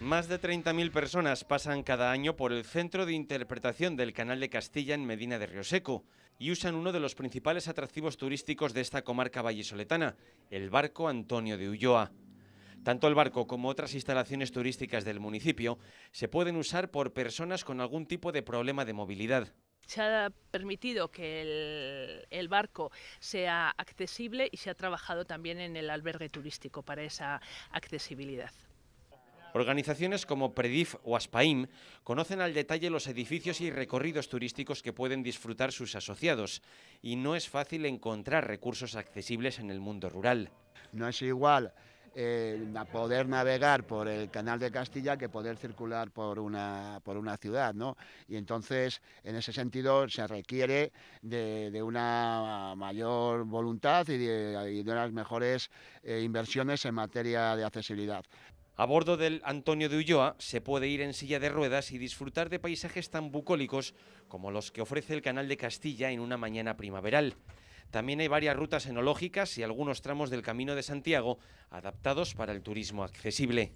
Más de 30.000 personas pasan cada año por el Centro de Interpretación del Canal de Castilla en Medina de Rioseco y usan uno de los principales atractivos turísticos de esta comarca vallisoletana, el barco Antonio de Ulloa. Tanto el barco como otras instalaciones turísticas del municipio se pueden usar por personas con algún tipo de problema de movilidad se ha permitido que el, barco sea accesible y se ha trabajado también en el albergue turístico para esa accesibilidad. Organizaciones como Predif o Aspaim conocen al detalle los edificios y recorridos turísticos que pueden disfrutar sus asociados y no es fácil encontrar recursos accesibles en el mundo rural. No es igual eh, poder navegar por el canal de Castilla que poder circular por una, por una ciudad, Y entonces, en ese sentido, se requiere de, una mayor voluntad y de, unas mejores eh, inversiones en materia de accesibilidad. A bordo del Antonio de Ulloa se puede ir en silla de ruedas y disfrutar de paisajes tan bucólicos como los que ofrece el Canal de Castilla en una mañana primaveral. También hay varias rutas enológicas y algunos tramos del Camino de Santiago adaptados para el turismo accesible.